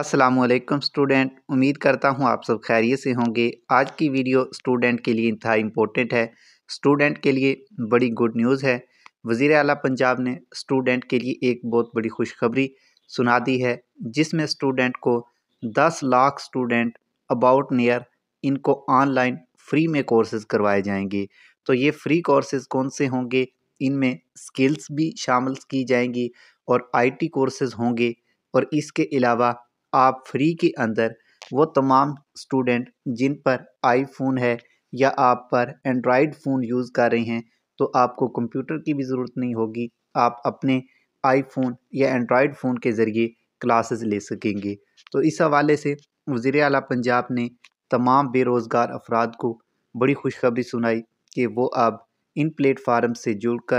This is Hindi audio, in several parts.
असलम स्टूडेंट उम्मीद करता हूँ आप सब खैरियत से होंगे आज की वीडियो स्टूडेंट के लिए इंतहा इम्पोर्टेंट है स्टूडेंट के लिए बड़ी गुड न्यूज़ है वज़ी अला पंजाब ने स्टूडेंट के लिए एक बहुत बड़ी खुशखबरी सुना दी है जिसमें स्टूडेंट को दस लाख स्टूडेंट अबाउट नियर इनको ऑनलाइन फ्री में कोर्सेज़ करवाए जाएंगे तो ये फ्री कोर्सेज़ कौन से होंगे इनमें स्किल्स भी शामिल की जाएंगी और टी कोर्सेज़ होंगे और इसके अलावा आप फ्री के अंदर वो तमाम स्टूडेंट जिन पर आईफोन है या आप पर एंड्राइड फ़ोन यूज़ कर रहे हैं तो आपको कंप्यूटर की भी ज़रूरत नहीं होगी आप अपने आईफोन या एंड्रॉयड फ़ोन के ज़रिए क्लासेस ले सकेंगे तो इस हवाले से वज़ी अला पंजाब ने तमाम बेरोज़गार अफराद को बड़ी खुशखबरी सुनाई कि वो अब इन प्लेटफार्म से जुड़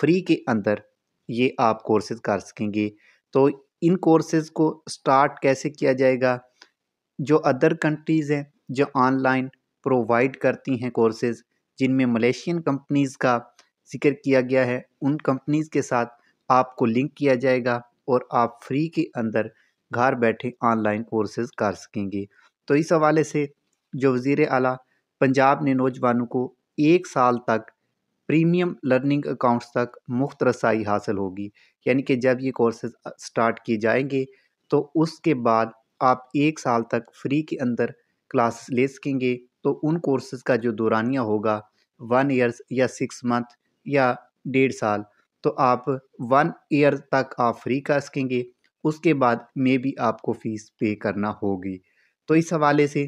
फ्री के अंदर ये आप कोर्सेज कर सकेंगे तो इन कोर्सेज़ को स्टार्ट कैसे किया जाएगा जो अदर कंट्रीज़ हैं जो ऑनलाइन प्रोवाइड करती हैं कोर्सेज़ जिनमें मलेशियन कंपनीज़ का जिक्र किया गया है उन कंपनीज़ के साथ आपको लिंक किया जाएगा और आप फ्री के अंदर घर बैठे ऑनलाइन कोर्सेज़ कर सकेंगे तो इस हवाले से जो वज़ी अला पंजाब ने नौजवानों को एक साल तक प्रीमियम लर्निंग अकाउंट्स तक मुफ्त रसाई हासिल होगी यानी कि जब ये कोर्सेज स्टार्ट किए जाएंगे तो उसके बाद आप एक साल तक फ्री के अंदर क्लास ले सकेंगे तो उन कोर्सेज़ का जो दुरानिया होगा वन ईयर्स या सिक्स मंथ या डेढ़ साल तो आप वन ईयर तक आप फ्री कर सकेंगे उसके बाद में भी आपको फ़ीस पे करना होगी तो इस हवाले से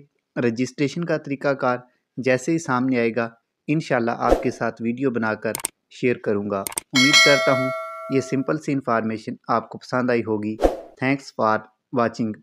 रजिस्ट्रेशन का तरीकाकार जैसे ही सामने आएगा इन आपके साथ वीडियो बनाकर शेयर करूँगा उम्मीद करता हूँ ये सिंपल सी इन्फॉर्मेशन आपको पसंद आई होगी थैंक्स फॉर वाचिंग